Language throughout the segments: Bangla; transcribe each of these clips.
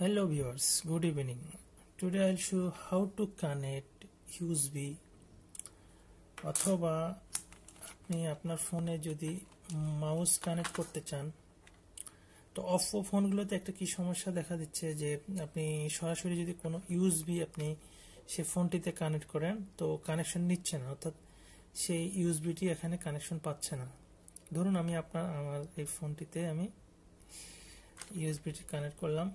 hello viewers good evening today i'll show how to connect usb অথবা আপনি আপনার ফোনে যদি মাউস কানেক্ট করতে চান তো অপো ফোনগুলোতে একটা কি সমস্যা দেখা দিচ্ছে যে আপনি সরাসরি যদি কোনো ইউএসবি আপনি সে ফোনটিতে কানেক্ট করেন তো কানেকশন নিচ্ছে না অর্থাৎ সেই ইউএসবিটি এখানে কানেকশন পাচ্ছে না ধরুন আমি আপনার আমার এই ফোনটিতে আমি ইউএসবিটি কানেক্ট করলাম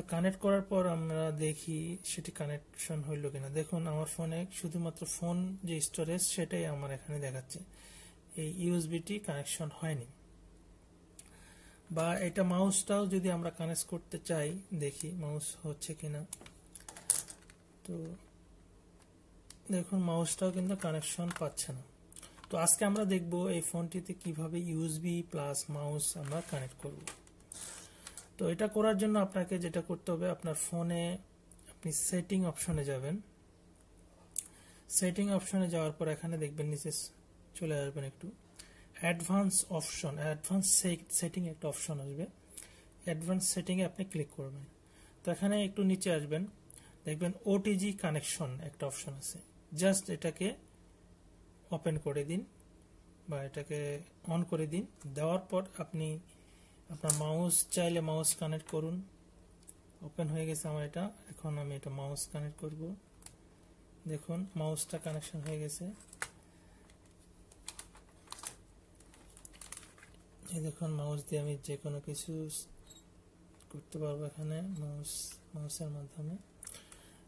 তো কানেক্ট করার পর আমরা দেখি সেটি কানেকশন হইল কিনা দেখুন আমার ফোনে শুধুমাত্র ফোন যে স্টোরেজ সেটাই আমার এখানে দেখাচ্ছে এই ইউএসবিটি কানেকশন হয়নি বা এটা মাউসটাও যদি আমরা কানেক্ট করতে চাই দেখি মাউস হচ্ছে কিনা তো দেখুন মাউসটাও কিন্তু কানেকশন পাচ্ছে না তো আজকে আমরা দেখব এই ফোনটিতে কিভাবে ইউএসবি প্লাস মাউস আমরা কানেক্ট করবো তো এটা করার জন্য আপনাকে যেটা করতে হবে আপনার ফোনে আপনি সেটিং অপশনে যাবেন সেটিং অপশনে যাওয়ার পর এখানে দেখবেন নিচে চলে আসবেন একটু অ্যাডভান্স অপশন অ্যাডভান্স সেটিং একটা অপশন আসবে অ্যাডভান্স সেটিংয়ে আপনি ক্লিক করবেন তো এখানে একটু নিচে আসবেন দেখবেন ওটিজি কানেকশন একটা অপশন আছে জাস্ট এটাকে ওপেন করে দিন বা এটাকে অন করে দিন দেওয়ার পর আপনি আপনার মাউস চাইলে মাউস কানেক্ট করুন ওপেন হয়ে গেছে আমার এটা এখন আমি এটা মাউস কানেক্ট করব দেখুন মাউসটা কানেকশন হয়ে গেছে দেখুন মাউস দিয়ে আমি যে কোনো কিছু করতে পারবো এখানে মাউস মাউসের মাধ্যমে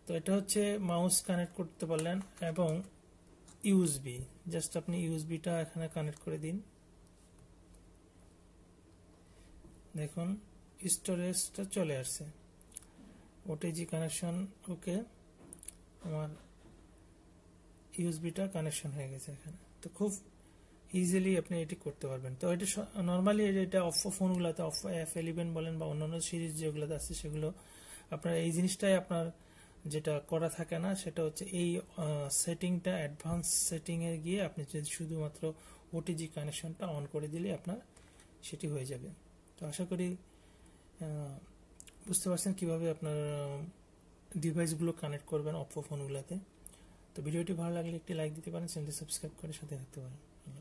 তো এটা হচ্ছে মাউস কানেক্ট করতে পারলেন এবং ইউএসবি জাস্ট আপনি ইউএসবিটা এখানে কানেক্ট করে দিন দেখুন স্টোরেজটা চলে আসছে ওটিজি কানেকশন ওকে আমার ইউএসবিটা কানেকশন হয়ে গেছে এখানে তো খুব ইজিলি আপনি এটি করতে পারবেন তো এটা নর্মালি এটা অফ ফোনগুলোতে অফ এফ এলিভেন বলেন বা অন্যান্য সিরিজ যেগুলোতে আছে সেগুলো আপনার এই জিনিসটাই আপনার যেটা করা থাকে না সেটা হচ্ছে এই সেটিংটা অ্যাডভান্স সেটিংয়ে গিয়ে আপনি যদি শুধুমাত্র ওটিজি কানেকশনটা অন করে দিলে আপনার সেটি হয়ে যাবে তো আশা করি বুঝতে পারছেন কীভাবে আপনার ডিভাইসগুলো কানেক্ট করবেন অপো ফোনগুলোতে তো ভিডিওটি ভালো লাগলে একটি লাইক দিতে পারেন চ্যানেলটি সাবস্ক্রাইব করে সাথে থাকতে পারেন